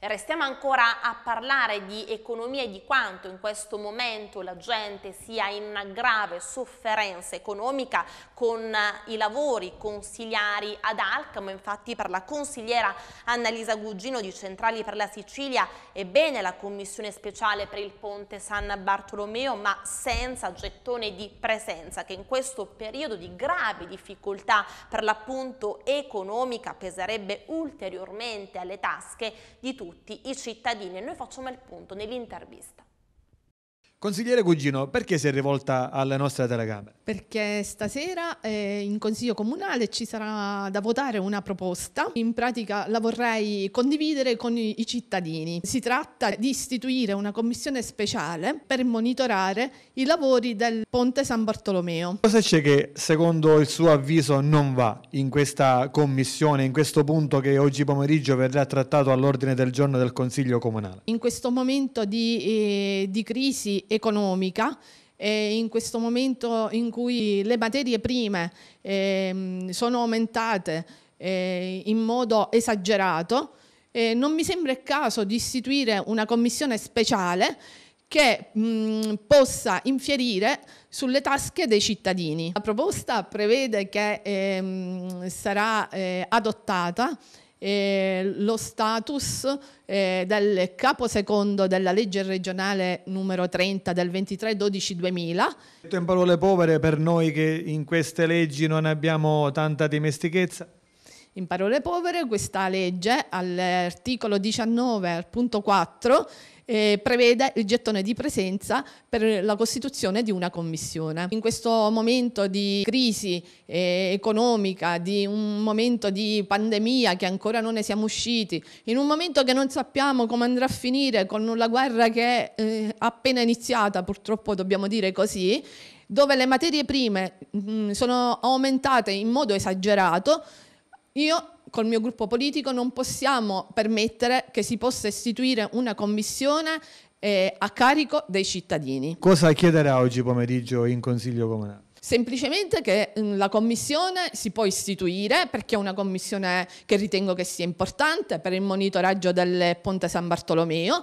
Restiamo ancora a parlare di economia e di quanto in questo momento la gente sia in una grave sofferenza economica con eh, i lavori consigliari ad Alcamo, infatti per la consigliera Annalisa Guggino di Centrali per la Sicilia è bene la commissione speciale per il ponte San Bartolomeo ma senza gettone di presenza che in questo periodo di grave difficoltà per l'appunto economica peserebbe ulteriormente alle tasche di tutti tutti i cittadini e noi facciamo il punto nell'intervista. Consigliere Cugino, perché si è rivolta alla nostra telecamera? Perché stasera eh, in Consiglio Comunale ci sarà da votare una proposta, in pratica la vorrei condividere con i, i cittadini. Si tratta di istituire una commissione speciale per monitorare i lavori del Ponte San Bartolomeo. Cosa c'è che secondo il suo avviso non va in questa commissione, in questo punto che oggi pomeriggio verrà trattato all'ordine del giorno del Consiglio Comunale? In questo momento di, eh, di crisi economica e in questo momento in cui le materie prime ehm, sono aumentate eh, in modo esagerato, eh, non mi sembra il caso di istituire una commissione speciale che mh, mm, possa infierire sulle tasche dei cittadini. La proposta prevede che ehm, sarà eh, adottata eh, lo status eh, del capo secondo della legge regionale numero 30 del 23 12 2000. In parole povere per noi che in queste leggi non abbiamo tanta dimestichezza. In parole povere, questa legge all'articolo 19, al punto 4, eh, prevede il gettone di presenza per la costituzione di una commissione. In questo momento di crisi eh, economica, di un momento di pandemia che ancora non ne siamo usciti, in un momento che non sappiamo come andrà a finire con la guerra che è eh, appena iniziata, purtroppo dobbiamo dire così, dove le materie prime mh, mm, sono aumentate in modo esagerato, io col mio gruppo politico non possiamo permettere che si possa istituire una commissione eh, a carico dei cittadini. Cosa chiederà oggi pomeriggio in Consiglio Comunale? Semplicemente che mm, la commissione si può istituire perché è una commissione che ritengo che sia importante per il monitoraggio del Ponte San Bartolomeo,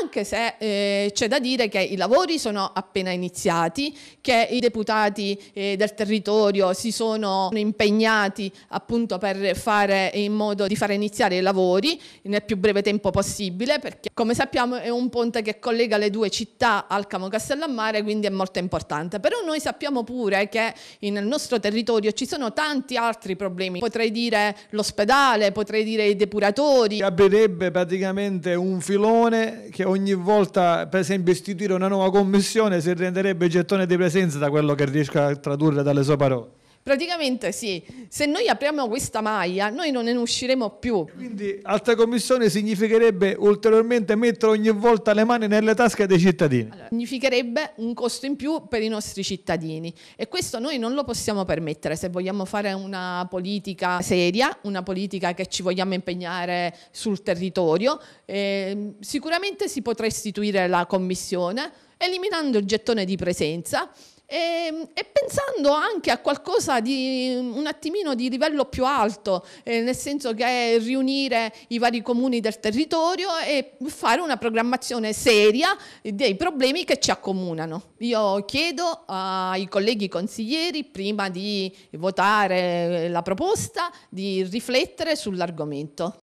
anche se eh, c'è da dire che i lavori sono appena iniziati, che i deputati eh, del territorio si sono impegnati appunto per fare in modo di far iniziare i lavori nel più breve tempo possibile, perché come sappiamo è un ponte che collega le due città, al Camo Castellammare, quindi è molto importante. Però noi sappiamo pure pure che nel nostro territorio ci sono tanti altri problemi, potrei dire l'ospedale, potrei dire i depuratori. Capirebbe praticamente un filone che ogni volta, per esempio, istituire una nuova commissione si renderebbe gettone di presenza da quello che riesco a tradurre dalle sue parole. Praticamente sì, se noi apriamo questa maglia noi non ne usciremo più. Quindi alta commissione significherebbe ulteriormente mettere ogni volta le mani nelle tasche dei cittadini. Allora, significherebbe un costo in più per i nostri cittadini e questo noi non lo possiamo permettere se vogliamo fare una politica seria, una politica che ci vogliamo impegnare sul territorio. Eh, sicuramente si potrà istituire la commissione eliminando il gettone di presenza e, ehm, e, pensando anche a qualcosa di un attimino di livello più alto, eh, nel senso che è riunire i vari comuni del territorio e fare una programmazione seria dei problemi che ci accomunano. Io chiedo ai colleghi consiglieri, prima di votare la proposta, di riflettere sull'argomento.